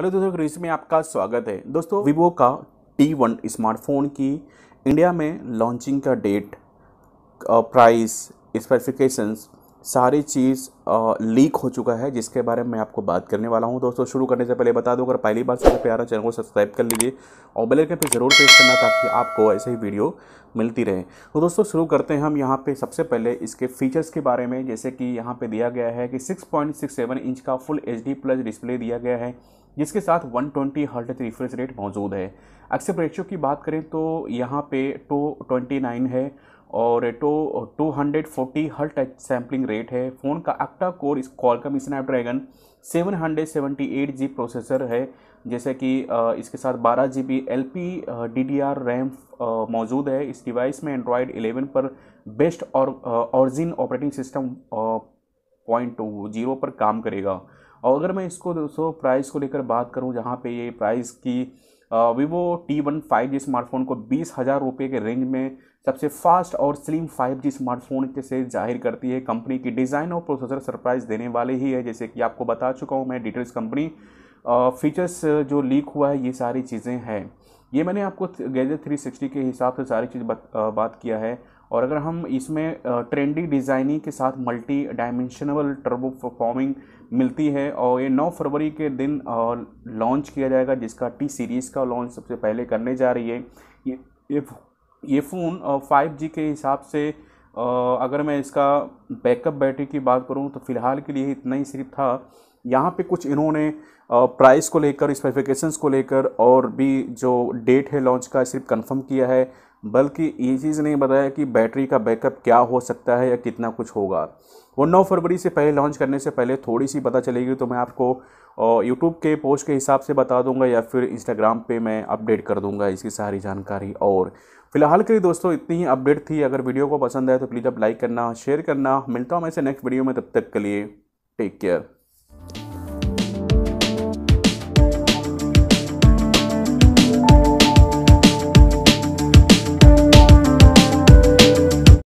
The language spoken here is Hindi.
हेलो दोस्तों क्रीज में आपका स्वागत है दोस्तों वीवो का टी वन स्मार्टफोन की इंडिया में लॉन्चिंग का डेट प्राइस स्पेसिफिकेशंस सारी चीज़ लीक हो चुका है जिसके बारे में मैं आपको बात करने वाला हूँ दोस्तों शुरू करने से पहले बता दो अगर पहली बार सबसे प्यारा चैनल को सब्सक्राइब कर लीजिए और बेल आइकन पे ज़रूर प्रेस करना ताकि आपको ऐसे ही वीडियो मिलती रहे तो दोस्तों शुरू करते हैं हम यहाँ पे सबसे पहले इसके फीचर्स के बारे में जैसे कि यहाँ पर दिया गया है कि सिक्स इंच का फुल एच प्लस डिस्प्ले दिया गया है जिसके साथ 120 ट्वेंटी हर्ट रिफ्रेश रेट मौजूद है एक्सेप्ट रेशियो की बात करें तो यहाँ पे टू ट्वेंटी है और टो टू हंड्रेड फोर्टी हर टच सैम्पलिंग रेट है फ़ोन का अक्टा कोर इस कॉल का Qualcomm Snapdragon seven hundred seventy eight G processor है जैसे कि इसके साथ बारह G B L P D D R RAM मौजूद है इस डिवाइस में एंड्रॉयड एलेवन पर बेस्ट और Origin operating system point zero पर काम करेगा और अगर मैं इसको दोस्तों प्राइस को लेकर बात करूँ जहाँ पे ये प्राइस की Vivo T one five G smartphone को बीस हज़ार रुपये के रेंज में सबसे फास्ट और स्लिम फाइव जी स्मार्टफोन के से जाहिर करती है कंपनी की डिज़ाइन और प्रोसेसर सरप्राइज देने वाले ही है जैसे कि आपको बता चुका हूँ मैं डिटेल्स कंपनी फीचर्स जो लीक हुआ है ये सारी चीज़ें हैं ये मैंने आपको गैजेट थ्री सिक्सटी के हिसाब से सारी चीज़ बत, आ, बात किया है और अगर हम इसमें ट्रेंडी डिज़ाइनिंग के साथ मल्टी डायमेंशनल टर्बो परफॉर्मिंग मिलती है और ये 9 फरवरी के दिन लॉन्च किया जाएगा जिसका टी सीरीज़ का लॉन्च सबसे पहले करने जा रही है ये ये, ये फ़ोन फाइव जी के हिसाब से अगर मैं इसका बैकअप बैटरी की बात करूँ तो फ़िलहाल के लिए इतना ही सिर्फ था यहाँ पे कुछ इन्होंने प्राइस को लेकर स्पेसिफिकेशंस को लेकर और भी जो डेट है लॉन्च का सिर्फ कंफर्म किया है बल्कि ये चीज़ नहीं बताया कि बैटरी का बैकअप क्या हो सकता है या कितना कुछ होगा वो नौ फरवरी से पहले लॉन्च करने से पहले थोड़ी सी पता चलेगी तो मैं आपको यूट्यूब के पोस्ट के हिसाब से बता दूंगा या फिर इंस्टाग्राम पे मैं अपडेट कर दूंगा इसकी सारी जानकारी और फिलहाल के लिए दोस्तों इतनी ही अपडेट थी अगर वीडियो को पसंद आए तो प्लीज़ आप लाइक करना शेयर करना मिलता हूँ मैं से नेक्स्ट वीडियो में तब तक के लिए टेक केयर